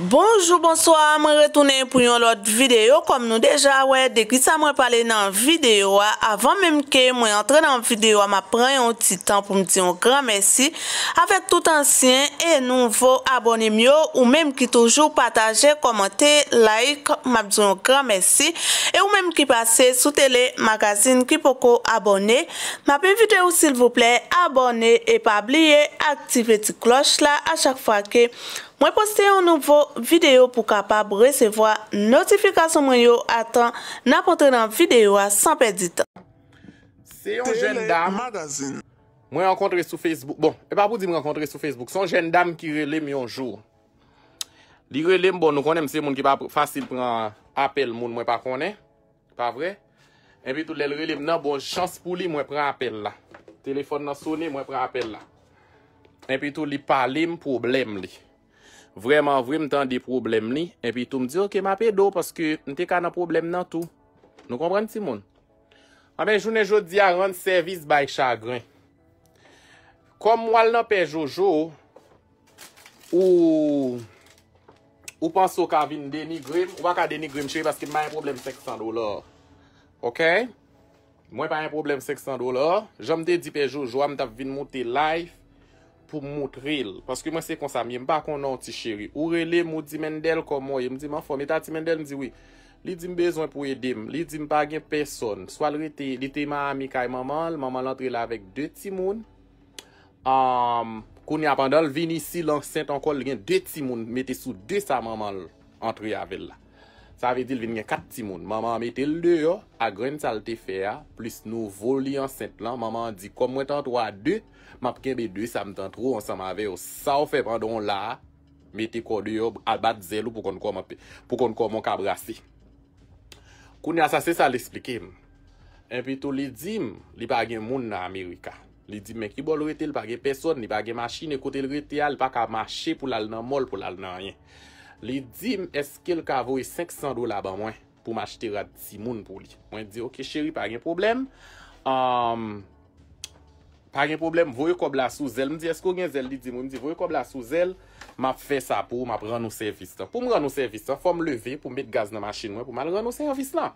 Bonjour, bonsoir, mwen retounen pou yon lot videyo kom nou deja, wè, deki sa mwen pale nan videyo avan menm ke mwen entre nan videyo ma pren yon ti tan pou m diyon gran mersi avèk tout ansyen e nouvo abonem yo ou menm ki toujou pataje, komente, like m ap diyon gran mersi e ou menm ki pase sou tele magasin ki poko abonè m ap evite ou sil vouple abonè e pa abliye aktive ti kloch la a chak fwa ke... Mwen poste yon nouvo video pou kapab resevoa notifikasyon mwen yo atan napotre nan video a san pedite. Se yon jen dam, mwen ankontre sou Facebook. Bon, e pa pou di mwen ankontre sou Facebook. Son jen dam ki relem yon joun. Li relem bon nou konen mse moun ki pa fasil pren apel moun mwen pa konen. Pa vre? En pi tout lel relem nan bon chans pou li mwen pren apel la. Telefon nan soni mwen pren apel la. En pi tout li palem problem li. Vreman vremen tan de problem li, epi tou m di ok, ma pe do paske nte ka nan problem nan tou. Nou kompren ti moun? Amen, jounen jodi a rande servis bay chagrin. Kom mwal nan pe Jojo, ou panso ka vin deni grim, ou pa ka deni grim chwe, paske mwa yon problem 600 dolar. Ok? Mwen pa yon problem 600 dolar, jom de di pe Jojo, am tap vin mwote life. pou mout ril. Paske mwen se konsam, yon ba konon ti cheri. Ou re le mou di men del komoye. Mwen di man fò, mwen ta ti men del mwen di wè. Li di m bezon pou edem. Li di m bagen person. Swal re te, li te ma amika yon maman. Maman l'entre la vek 2 ti moun. Kouni apandol, vini si lansent ankol, li gen 2 ti moun. Mete sou 2 sa maman l'entre ya vel la. Sa ave di li vini gen 4 ti moun. Maman mete l de yo, agren salte fe ya, plis nou voli ansent lan. Maman di, kon mwen tan 3, 2, map genbe 2 samtan tro ansan ma veyo sa ou fe pandon la me te kode yo abad zelou pou kon kon pou kon kon moun kabrase koun ya sa se sa l'esplike enpe to li dim li pa gen moun nan Amerika li dim menk i bol rete, li pa gen peson li pa gen machine kote l rete ya, li pa ka mache pou lal nan mol pou lal nan yen li dim eske l kavoy 500 do la ban mwen pou mwen chete rad si moun pou li, mwen di ok cheri pa gen problem am Pa gen problem, vou yo kobla sou zel. M di, esko gen zel di di mou? M di, vou yo kobla sou zel, ma fe sa pou, ma pran nou servis ta. Pou m pran nou servis ta, fò m leve pou met gaz nan machin mwen, pou m al pran nou servis nan.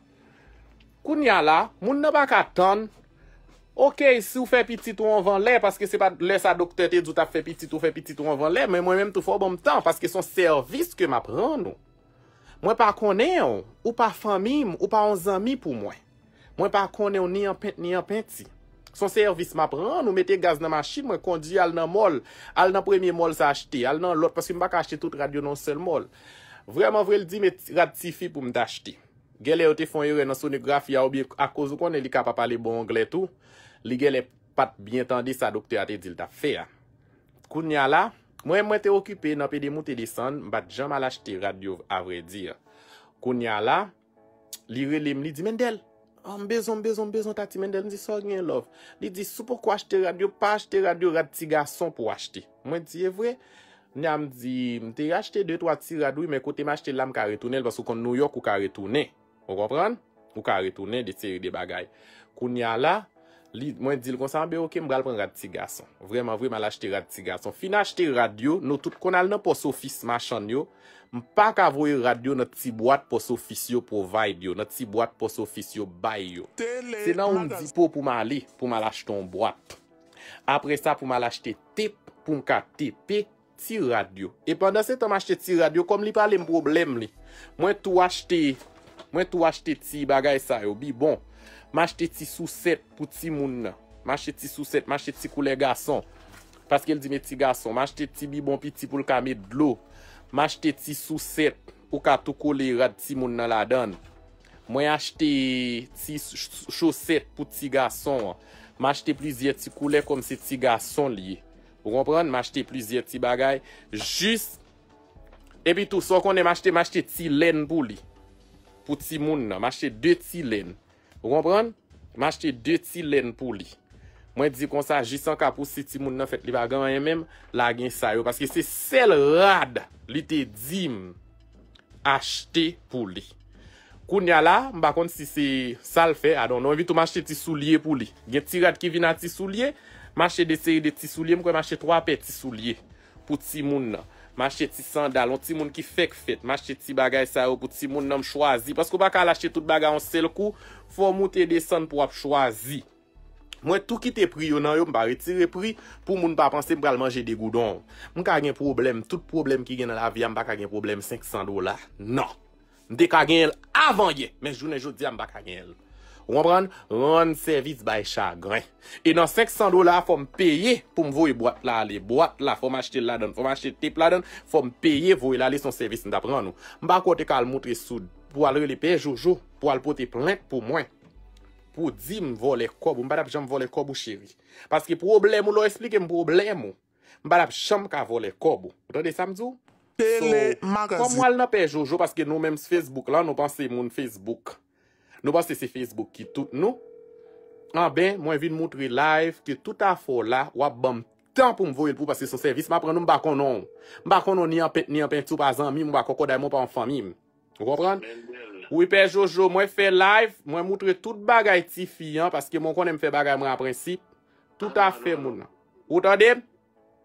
Kou nye la, moun nan baka ton, ok, sou fe piti tou an van le, paske se pa lè sa doktete, djouta fe piti tou, fe piti tou an van le, mwen mwen mèm tou fò bom tan, paske son servis ke m ap pran nou. Mwen pa konen ou, ou pa famim, ou pa onzami pou mwen. Mwen pa konen ou, ni an pent, ni an Son servis ma pran, nou mette gaz nan machin, mwen kondi al nan mol, al nan premye mol sa achte, al nan lot, paski m baka achte tout radio nan sel mol. Vreman vreldi, mwen ratifi pou m da achte. Gele ou te fon yore nan sonigrafi ya oubi akouzou konen li kapap pale bon ongle tou, li gele pat bientandi sa dokte ati dil ta fe ya. Koun ya la, mwen mwen te okipe nan pedi mouti de san, bat jan mal achte radio avredi ya. Koun ya la, li relem li di men del. A mbezon, mbezon, mbezon ta ti mende. Mdi sor nye lov. Mdi di sou pou kwa achte radyo, pa achte radyo, rati ga son pou achte. Mwen di ye vwe. Nya mdi, mte achte 2-3 ti radyo, me kote ma achte lam kare tunel. Baso kon New York ou kare tunel. Ou repran? Ou kare tunel, de seri de bagay. Koun ya la... Li mwen dil konsanbe yo ke mbral pren rad tiga son. Vreman vwe mal achete rad tiga son. Fina achete radio, nou tout konal nan pos ofis machan yo. Mpa kavoye radio nan ti boat pos ofis yo provide yo. Nan ti boat pos ofis yo buy yo. Se nan mdi pou pou mali pou malachete yon boat. Apre sa pou malachete tp.tp ti radio. E pandan se te machete ti radio, kom li pale m problem li. Mwen tou achete ti bagay sa yo bi bon. Ma chete ti souset pou ti moun nan. Ma chete ti souset, ma chete ti koule gason. Paske el di me ti gason. Ma chete ti bibon pi ti pou lka med blo. Ma chete ti souset pou ka tou koule rad ti moun nan la dan. Mwen achete ti choset pou ti gason. Ma chete plizye ti koule kom se ti gason li. Ou kompren? Ma chete plizye ti bagay. Jus... E pi tou, son konen ma chete, ma chete ti len pou li. Pou ti moun nan. Ma chete de ti len. Ou kompran? Mache te de ti len pou li. Mwen di kon sa, jisan kapou si ti moun nan fet li bagan an yon menm, la gen sayo. Paske se sel rad li te di m achte pou li. Koun ya la, m bakon si se sal fe, adon non, vi tou mache ti souliye pou li. Gen ti rad ki vina ti souliye, mache de ti souliye m kon mache 3 pet ti souliye. pou ti moun nan. Mache ti sandal, mache ti moun ki fek fet, mache ti bagay sa yo pou ti moun nan m chwazi. Pasko baka lache tout bagay an sel kou, fwo moun te de san pou ap chwazi. Mwen tout ki te pri yo nan yo, mba retire pri pou moun pa panse mbralmanje de goudon. Mwen kagen problem, tout problem ki gen nan la vi, mba kagen problem 500 dola. Nan. Mde kagen el avan ye, men jounen jout di am baka gen el. Wan pran? Wan servis bay chagren. E nan 500 do la fòm peye pou m vòy boat la le. Boat la fòm achete ladan, fòm achete tepladan, fòm peye vòy la le son servis nan ta pran ou. Mba kote kal moutre soud pou al re le pe Jojo, pou al pote plent pou mwen. Pou di m vò le kobou, m badap jom vò le kobou chéri. Paske problem ou lo esplike m problem ou, m badap chom ka vò le kobou. Ote de samzou? Kom wal nan pe Jojo, paske nou menm se Facebook la, nou panse moun Facebook. Nou ba se se Facebook ki tout nou. An ah ben, mwen vin moutre live ke tout a fola, wap bam tan pou m voye l pou pase sou servis. Ma pren nou m bakon nou. M bakon nou ni an pen ni an pen tout pa zan mim, m bakon koday mou pa an famim. M wopran? Ou i pe Jojo, mwen fè live, mwen moutre tout bagay ti fiyan, paske mwen konen fè bagay mwen aprensip. Tout a ah, fè non. moun. Ou tan den?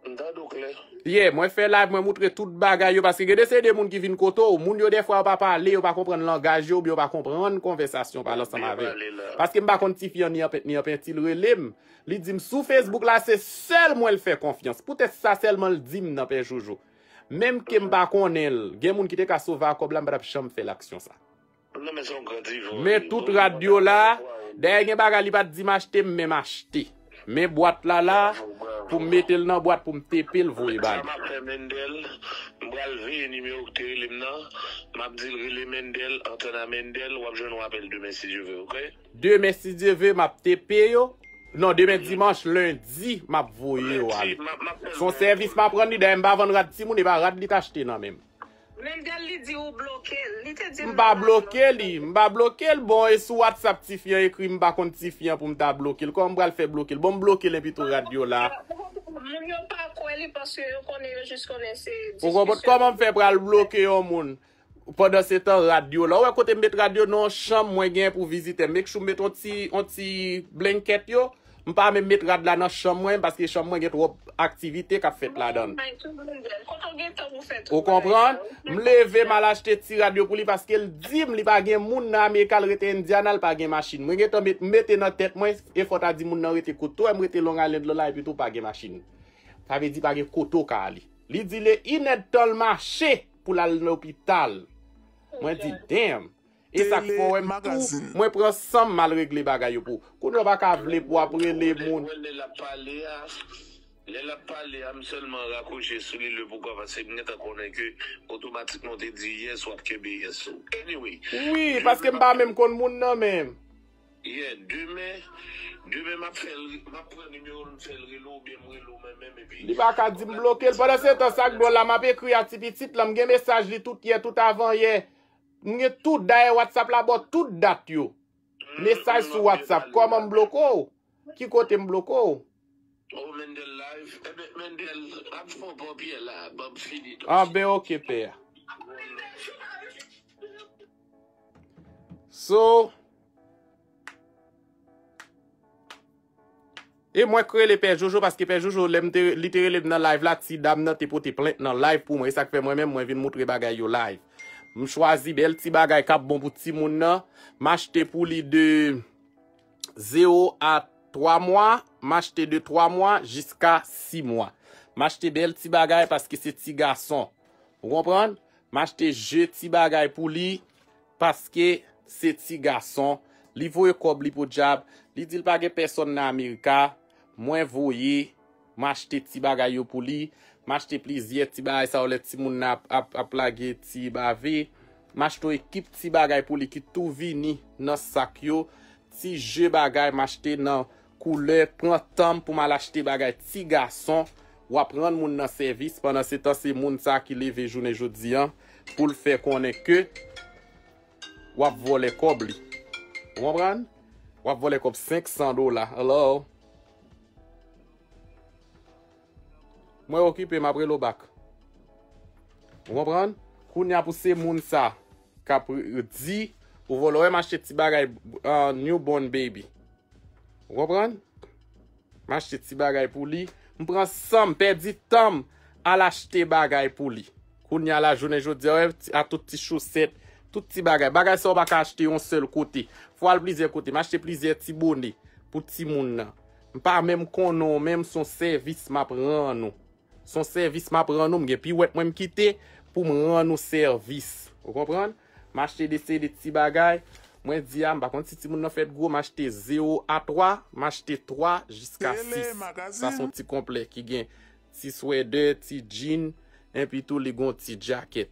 M tan do kler. Ye, mwen fè live, mwen moutre tout bagay yo Paske gè desè de moun ki vin koto Moun yo defwa ou pa pale, ou pa kompren langaj yo Bi ou pa kompren konversasyon pala sa ma ve Paske mwen bakon ti fiyon ni apen ti lrelem Li dim sou Facebook la Se sel mwen fè konfians Poutè sa sel mwen l di m nan pe joujou Mem ke mwen bakon el Gen moun ki te ka sova akob la mbrap chanm fè l aksyon sa non, Me tout non, radio la Dè gen baga li pat di m achte Mèm achte Me boat la la non, pou m metel nan boat pou m tepe l voye ban. 2006 devyo m ap tepe yo, nan demen mm-hmm. dimanche lundi m ap voye yo an. Son servis m ap rande dè mba van rade ti moun e ba rade li tajte nan menm. Men gen li di ou bloke, li te di mba bloke li. Mba bloke li, mba bloke li bon, e sou WhatsApp ti fiyan, ekri mba konti fiyan pou mta bloke li. Kon mbra li fe bloke li, bon mbloke li pi tou radyo la. Mwen yo pa kwen li, paske yo konen yo jis konen se diskusyon. Kon mba mwen fe bral bloke yo moun, pwede setan radyo la. Ou e kote mbet radyo nan chan mwen gen pou vizite, mek chou mbet onti blenket yo. Mpa me met rad la nan chanmwen, paske chanmwen gen tou wop aktivite kap fet la don. Ou kompran? Mle ve mal achete ti radio pou li, paske el di mli pa gen moun nan Amerikal rete indyanal pa gen masin. Mwen gen tou mette nan tet mwen, e fota di moun nan rete koto, e mwen rete longalend lola, e pi tou pa gen masin. Tave di pa gen koto ka ali. Li di le, ined tol mache pou la lopital. Mwen di, demm, E sak pou wèm pou, mwen pre som mal regle bagayou pou. Koun wè baka avle pou apre le moun. Oui, paske mba mèm kon moun nan mèm. E li baka di mblokèl, pwede se ton sak blon la, mwen pe kreatipi tit, lèm gen mesaj li tout yè, tout avan yè. Nye tout daye WhatsApp la bo, tout dat yo. Nesaj mm, mm, sou mm, WhatsApp, kom an bloko ou? Ki kote m bloko ou? Ou oh, men de live, eh men de adfon popye la, bab finit ah, ou? A be ok pe ya. So, E mwen kre le pe Jojo, paske pe Jojo, lem te literally nan live la, ki si dam nan tepo te plente nan live pou mwen, e sakpe mwen men mwen vin moutre bagay yo live. M chwazi bel ti bagay kap bon pou ti moun nan. M achete pou li de 0 a 3 mwa, m achete de 3 mwa jiska 6 mwa. M achete bel ti bagay paske se ti gason. M achete je ti bagay pou li paske se ti gason. Li voye kobli pou jab, li dil pake person nan Amerika, mwen voye, m achete ti bagay yo pou li. Mache te plizye ti ba ay sa ou le ti moun na aplage ti ba ve. Mache tou ekip ti bagay pou li ki tou vini nan sakyo. Ti je bagay mache te nan koule, pran tam pou malache ti bagay ti gason. Wap rande moun nan servis, pwana se ta se moun sa ki leve jounen joudiyan. Poul fe konen ke, wap vole kob li. Wap vole kob 500 dola, alo wap. Mwen okipe, mwen pre lo bak. Mwen pren, koun nyan pou se moun sa. Kapri, di, ou volo, ou mwen achete ti bagay, uh, new born baby. Mwen pren, mwen achete ti bagay pou li. Mwen pren sam, pe di tam, al achete bagay pou li. Koun nyan la jounen, jounen di, a tout ti chouset, tout ti bagay. Bagay sa ou baka achete yon sel kote. Fwa l plizye kote, mwen achete plizye ti boni, pou ti moun nan. Mwen pren, mwen pren mwen konon, mwen pren mwen konon, mwen pren mwen konon. Son servis ma pran nou mge, pi wet mwen mkite pou mwen ran nou servis. Ou kompran? Mwen achete de se de ti bagay. Mwen diya mbakon, si ti moun nan fèt gwo, mwen achete 0 a 3, mwen achete 3 jiska 6. Sa son ti komplek ki gen ti sweater, ti jean, en pi tou ligon ti jaket.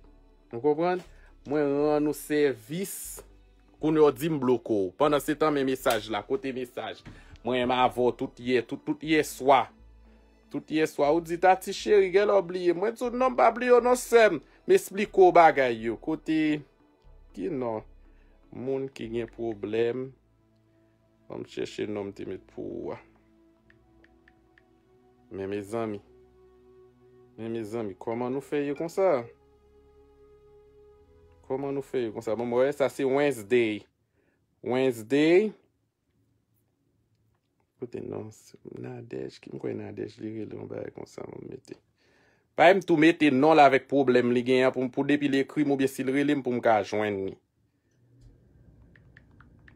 Ou kompran? Mwen ran nou servis koun yo di mbloko. Pendan se tan mwen mesaj la, kote mesaj. Mwen mwen avon tout ye, tout ye swa. Tout ye swa ou zita ti cheri gelo bliye. Mwen sou nan babli yo nan sem. Me expliko bagay yo. Koti, ki nan? Moun ki gen problem. Mwen cheshe nanm te met pouwa. Mwen me zami. Mwen me zami. Koman nou fe yo konsa? Koman nou fe yo konsa? Bon, mwen mwen sa se Wednesday. Wednesday. Wednesday. Kote nan, nadèj, kim kwen nadèj li relè, mwen baye konsan mwen metè. Baye m tou metè nan la vek problem li gen, pou depi le kri mou biye sil relè, m pou m ka ajoèn ni.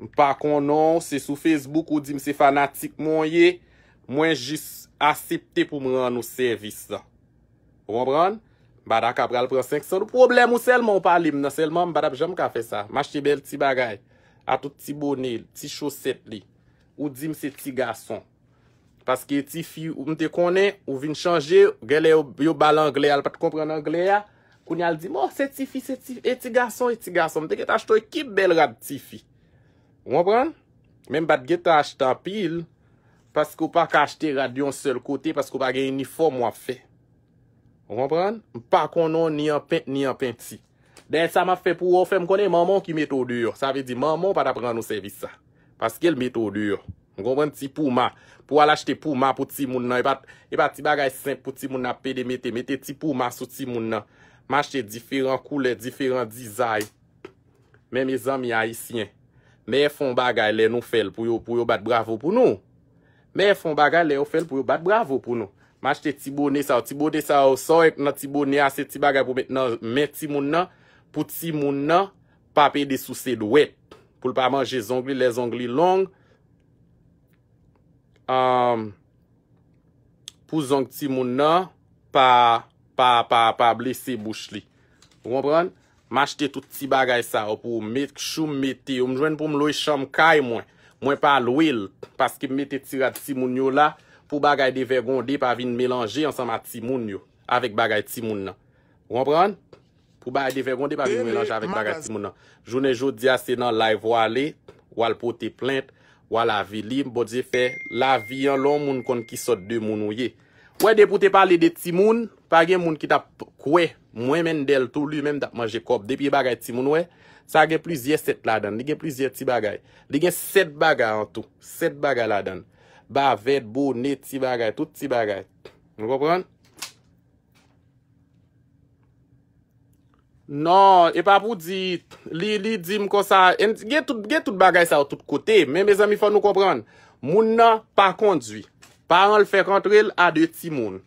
M pa kon nan, se sou Facebook ou di m se fanatik mwen ye, mwen jis asipte pou m ran nou servis sa. Mwen bran, bada kapral pran 500, problem ou selman ou palim, selman m bada jom ka fe sa. M achte bel ti bagay, atout ti bonel, ti choset li. Ou di m se ti gason. Paske eti fi ou m te konen, ou vin chanje, gele yo balan gle al pati kompren an gle ya, koun al di, mo, oh, se ti fi, se ti, eti gason, eti gason, m te geta achto ekip bel rad ti fi. Ou anpran? Menm bat geta achta pil, paske ou pa kachte rad di yon sel kote, paske ou pa gen uniform wap fe. Ou anpran? M pa konon ni anpinti. Den sa ma fe pou wap fe, m konen maman ki meto dyo. Sa ve di maman pata pran nou servisa. Paske el metode yo. Ngomwen ti pou ma. Pou ala chete pou ma pou ti moun nan. E pati bagay semp pou ti moun nan pe de mette. Mette ti pou ma sou ti moun nan. Ma chete diferan koule, diferan dizay. Men me zan mi ayisyen. Men fon bagay le nou fel pou yo bat bravo pou nou. Men fon bagay le ou fel pou yo bat bravo pou nou. Ma chete ti boni sa ou. Ti boni sa ou. So ek nan ti boni ase ti bagay pou mette nan. Met ti moun nan pou ti moun nan. Pa pe de sou se do wette. Poul pa manje zongli, le zongli long. Um, pou zongli ti moun nan, pa ble se bouch li. Woun pran? Ma chete tout ti bagay sa ou pou mèk choum mète. Ou mjwen pou m lòy chom kaj mwen. Mwen pa lòy l, paske m mète tira ti moun yo la. Pou bagay de vergonde pa vin mélange ansan ma ti moun yo. Avèk bagay ti moun nan. Woun pran? Pou ba de fe kon de pa vi mwenj avet bagay ti moun nan. Jounen jou di ase nan live wale, wale pote plente, wale avi lim, bo di fe la vi yon lon moun kon ki sot de moun ou ye. Wè de pote pale de ti moun, pa gen moun ki tap kwe, mwen men del tou, luy men tap manje kop. Depi bagay ti moun wè, sa gen plizye set la dan, de gen plizye ti bagay. De gen set bagay an tou, set bagay la dan. Ba, vet, bo, net, ti bagay, tout ti bagay. Mwen kompran? Non, e pa pou di, li di mkosa, gen tout bagay sa ou tout kote, men bezan mi fwa nou kompran, moun nan pa kondwi, pa an l fekantrel a de ti moun.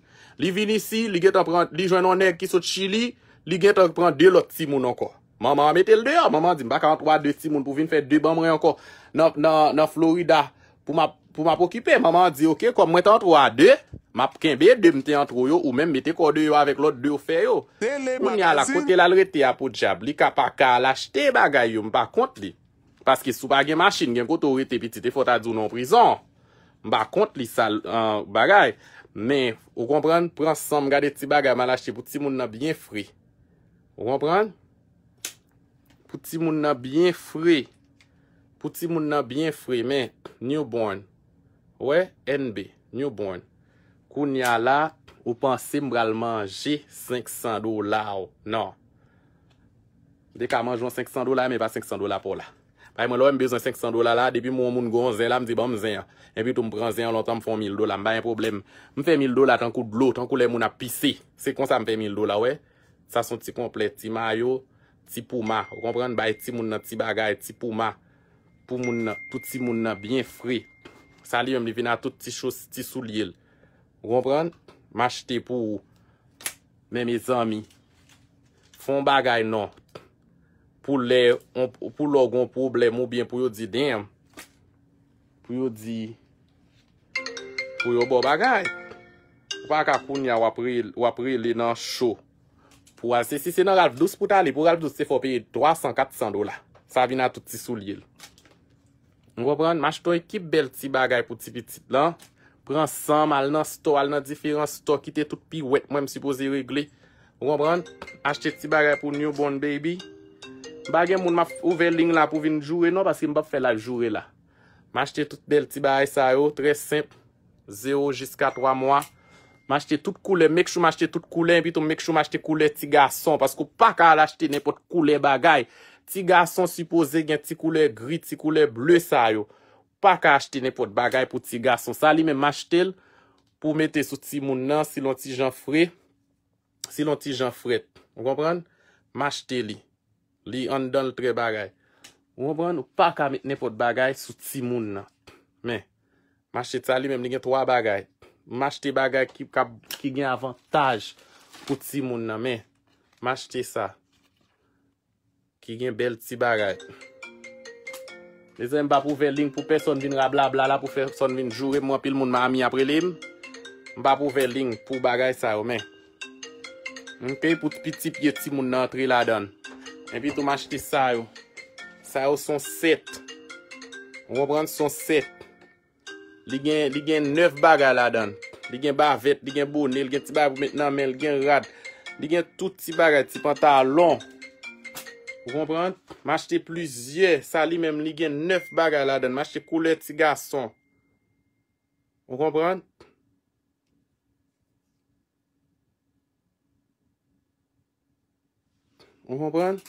Li vinisi, li gen ton pran, li jwennon nek ki sot Chili, li gen ton pran de lot ti moun anko. Maman metel de yo, maman di, bakan 3, 2, 6 moun pou vin fek 2 ban mwen anko nan Florida pou ma pran. Pou ma pokipe, mama an di, ok, kon mwen te antro a de, ma kenbe de mte antro yo ou men mte kode yo avek lot de yo fe yo. Ou ni ala kote lal rete a pou jab, li ka pa ka lachte bagay yo, mba kont li. Paske sou bagay masin gen koto rete piti te fota di ou non prizon. Mba kont li sa bagay. Men, ou konpran, pran san mga de ti bagay ma lachte pou ti moun na byen fre. Ou konpran? Pou ti moun na byen fre. Pou ti moun na byen fre, men, newborn. Wè, NB, Newborn. Koun ya la, ou pan simbralman jè 500 dola ou. Nan. Dèk a manjoun 500 dola, mè pa 500 dola pou la. Mè lo, mè bezon 500 dola la. Depi moun moun goun zè la, mè di bè mè zè ya. Mè bi tout mè pran zè ya, lontan mè fon 1000 dola. Mè bayen problem. Mè fè 1000 dola tan kou blot, tan kou lè moun apisè. Sè kon sa mè fè 1000 dola, wè. Sa son ti komplet. Ti mayo, ti pouma. Wè kon pran baye ti moun nan ti bagay, ti pouma. Pou moun nan, touti moun nan bi Sa li yom li vina tout ti sou li yil. Wompren? M'achete pou mè mè zami. Fon bagay non. Pou lè, pou logon pou blè mou bin pou yo di dèm. Pou yo di, pou yo bo bagay. Wap akapoun ya wapre lè nan show. Pou ase, se se nan ralv 12 pou tali, pou ralv 12 se fò pe 300-400 dola. Sa vina tout ti sou li yil. Mwen wap rande, mwen achete ki bel ti bagay pou tipi tipi lan. Pren sanman, al nan stok, al nan diferan stok, ki te tout pi wet, mwen msipoze regle. Mwen wap rande, achete ti bagay pou Newborn Baby. Bagay moun ma ouve ling la pou vin jure, nou paski mwen pa fe la jure la. Mwen achete tout bel ti bagay sa yo, tre simple. Zero jiska 3 mwa. Mwen achete tout koule, mek chou mwen achete tout koule, epi tou mek chou mwen achete koule ti gason, pasko pa kal achete nepot koule bagay. Ti gason suppose gen ti koule gri, ti koule ble sa yo. Ou pa ka achete nepot bagay pou ti gason. Sa li men machete l pou mette sou ti moun nan silon ti jan fre. Silon ti jan fre. Ou kompran? Machete li. Li an don l tre bagay. Ou kompran? Ou pa ka mette nepot bagay sou ti moun nan. Men. Machete sa li men men gen 3 bagay. Machete bagay ki gen avantaj pou ti moun nan. Men. Machete sa. ki gen bel ti bagay dezen mba pou verling pou person vin rabla blala pou person vin jure mwen pil moun mami apre lem mba pou verling pou bagay sa yo men mwen key pou piti pieti moun nantri la don mwen pi toum achete sa yo sa yo son set mwen pren son set li gen neuf bagay la don li gen bavet, li gen boni li gen ti bagay pou men nan men, li gen rad li gen touti bagay ti pantalon Ou konpren? Ma chete pluzyè. Sa li menm li gen neuf bagay la den. Ma chete koule ti gason. Ou konpren? Ou konpren?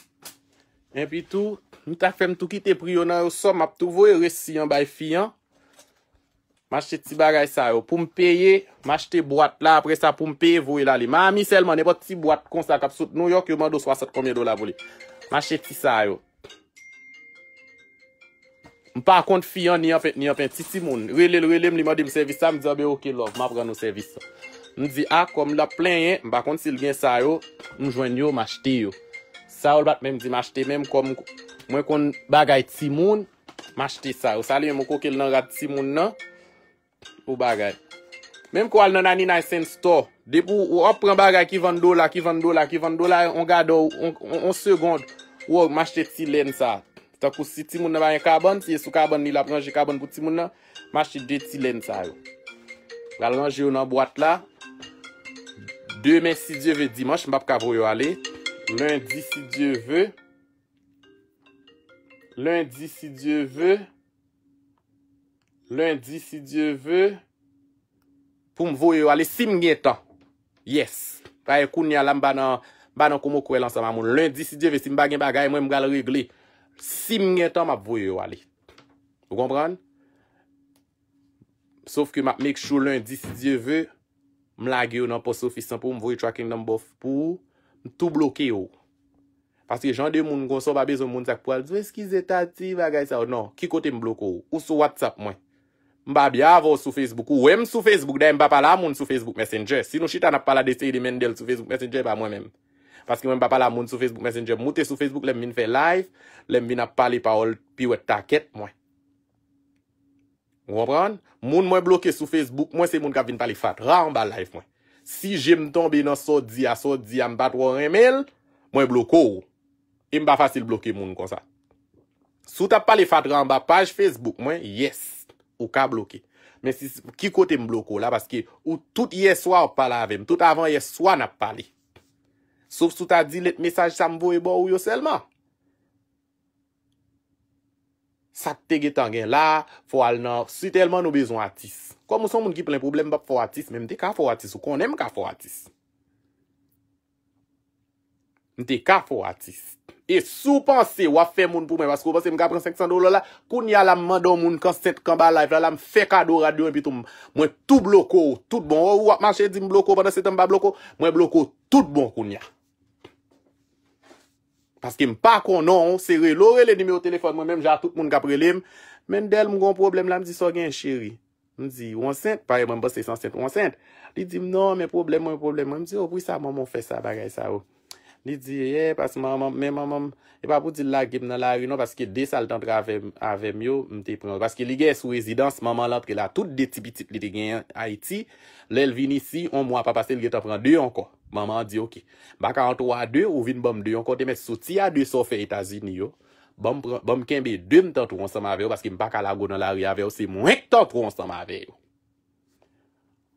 En pi tou. Mi ta fem tou ki te priyo nan yo son. Map tou voye res si yon bay fi yon. Ma chete ti bagay sa yo. Poum peye. Ma chete boat la apre sa poum peye voye la li. Ma mi selman e pot ti boat konsa kap sot. Nou yok yo mando swasat konmye do la voli. Ma cheti sa yo. M pa akont fiyan ni apen ti simoun. Wele, wele, m li ma di m servisa, m di a be ok love, ma pran ou servisa. M di a, kom la plen ye, eh, m pa akont sil gen sa yo, m joen yo, ma cheti yo. Sa yo bat menm di ma cheti, menm kom mwen kon bagay ti simoun, ma cheti sa yo. Sa li menm moko ke l nan rad ti simoun nan, ou bagay. Menm kwa l nan nan ni naysen store, depo ou apren bagay ki vandou la, ki vandou la, ki vandou la, on gado ou, on seconde. Ou, mas te ti len sa. Ta kou si ti moun nan bayan kaban, si ye sou kaban ni la planje kaban pou ti moun nan, mas te de ti len sa yo. Galon anje yo nan boat la. Demen si dieve dimans, mbap kabo yo ale. Lundi si dieve. Lundi si dieve. Lundi si dieve. Poum vo yo ale sim nye tan. Yes. Ta e koun ya lamba nan... ba nan koumou kwe lan sa mamoun, lundi si dieve si mbagyen bagay mwen mgal regle, si mnen tan m ap voye yo wale. Ou gombran? Sof ki m ap mek chou lundi si dieve, m lage yo nan poso fisan pou m voye tracking nan bof pou, m tou bloke yo. Paske jan dey moun gonson babye zon moun sakpwal, zwe skize tati bagay sa ou non, ki kote m bloke yo, ou sou WhatsApp mwen. M babye avon sou Facebook ou, wèm sou Facebook dey mba pala moun sou Facebook Messenger, sino chita nap pala dey sey di men del sou Facebook Messenger ba mwen menm. Paske mwen pa pala moun sou Facebook Messenger. Moute sou Facebook, lèm bin fè live, lèm bin ap pali pa ol pi wè taket mwen. Wapran? Moun mwen bloke sou Facebook, mwen se moun kap vin pali fat. Ran ba live mwen. Si jem ton bi nan so di a so di a mbat wò remel, mwen bloko ou. I mba fasil bloke moun kon sa. Sou tap pali fat ran ba page Facebook mwen, yes, ou ka bloke. Men si ki kote mbloko la, paske ou tout ye swa ou pala avèm. Tout avan ye swa nap pali. Souf sou ta di let mesaj sa mvo e bo ou yo selman. Sa te ge tangen la, fwo al nan, sou telman nou bezon atis. Kwa mwen son moun gi plen problem bap fwo atis, mwen mte ka fwo atis. Ou konen mka fwo atis. Mte ka fwo atis. E sou panse wap fè moun pou mwen, basko wap fè mwen kapren 500 dolo la, koun ya la mman don moun kan sent kan ba live la, la m fè kado radyon, mwen tout bloko, tout bon. Ou wap manche di m bloko, mwen bloko tout bon koun ya. Paske m pa konon, seri lore le nime ou telefon mwen, mèm jan tout moun kapren lèm, mèm del mwen kon problem la, m di so gen chéri, m di wansent, pare mwen basse sensent wansent, di di m nan mè problem mwen problem, m di wap wisa moun moun fè sa bagay sa wou. Ni di, e, pas maman, men maman, e pa pou di lagip nan la ri nou, paske de sal tantra avem yo, mte pran. Paske li gen sou rezidans, maman lantre la, tout de tipi tipi li te gen Haiti, le l vini si, on mwa pa pase, li gen tan pran de yon kon. Maman di, okey, baka an to a de, ou vini bom de yon kon, te met soti a de sofe etazi ni yo, bom ken be dem tan to ronsan ma veyo, paske m baka lago nan la ri aveyo, se mwenk tan pran ronsan ma veyo.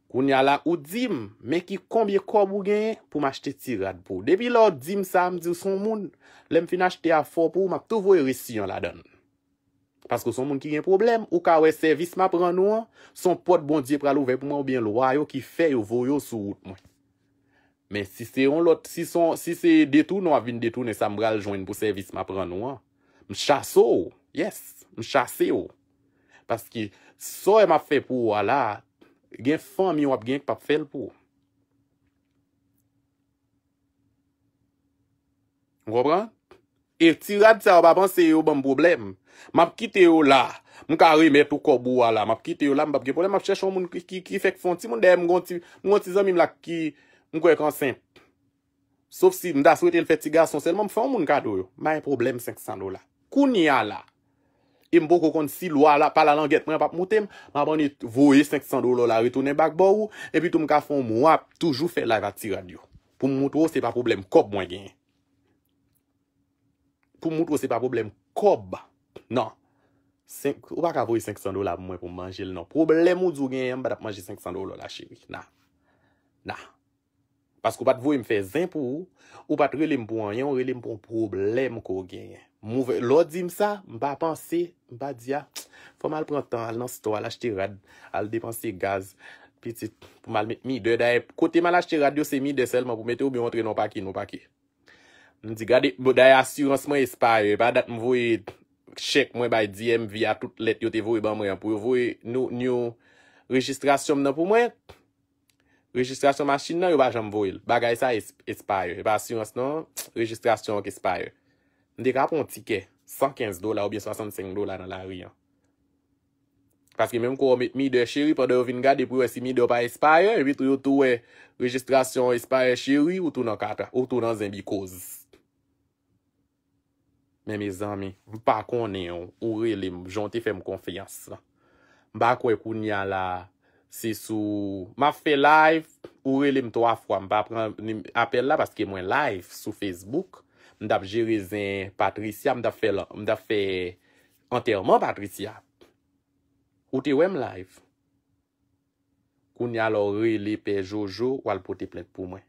Goun ya la ou dim, men ki kombye kob ou genye pou ma chete tirad pou. Depi la, dim sa, mdi ou son moun, lem fina chete afor pou, mak tou vo e resi yon la don. Paske ou son moun ki gen problem, ou ka wey servis ma pran nou an, son pot bon diye pral ouvek pou man ou bien lo a yo ki fe yo vo yo sou out mwen. Men si se yon lot, si se detou nou avin detou ne sa mbral joun pou servis ma pran nou an, m chase ou, yes, m chase ou. Paske so e ma fe pou wala, gen fwa mi wap gen k pap fel pou. M wap ran? E ti rad sa wap apan se yo ban m problem. M ap kite yo la, m wap kare me to kobwa la, m ap kite yo la, m wap gen problem, m ap chèchon moun ki fèk fon, ti moun dey m gonti, m gonti zomim lak ki m kwek ansen. Sòf si m da sou eten fètiga sonsel, m wap fwa m moun kado yo. M a yon problem 500 dola. Kouni a la, E mbo koko konti si lwa la pala langet mwen ap ap moutem, mwa boni vouye 500 dolar la ritounen bak bo ou, epi tou mka fon mwa ap toujou fè live ati radyo. Pou moutou se pa problem kob mwen gen. Pou moutou se pa problem kob. Nan. Ou baka vouye 500 dolar mwen pou manje l nan. Problem mou djou gen yon bad ap manje 500 dolar la chimi. Nan. Nan. Asko pat vou yon fè zin pou ou, ou pat relèm pou an yon, relèm pou problem kò genyen. Lò di msa, mba panse, mba diya, ah, fò mal prantan al nan sitwa, al achete rad, al depanse gaz. Petit pou mal met mi, kote mal achete rad non bon, yo se mi de selman pou mette ou bi yon tre non paki, non paki. Ndi gade, bo daye assurance mwen espare, pa dat mwen vou yon chek mwen bay diyem via tout let yote vou yon ban mwen. Pou yon vou yon nou registrasyon mwen pou mwen, pou. Registrasyon masin nan yo ba jamboyil. Bagay sa espaye. Bas yon as nan, registrasyon wak espaye. Nde kapon tikè. 115 dola ou bien 65 dola nan la riyan. Paske menm kon ou mit mi de cheri pa do yo vin gade pou yo si mi de wap espaye evit yo tou we registrasyon espaye cheri ou tou nan katra. Ou tou nan zembikoz. Menm e zanmi. Mpa konen yon. Orelim. Jonte fèm konfiyans. Mpa kwen koun nyan la Si sou, ma fe live, ou re li m to afwa, m pa apel la paske mwen live sou Facebook, m da fe jerezen Patricia, m da fe anterman Patricia, ou te wem live, kouni alo re li pe Jojo wal poti plek pou mwen.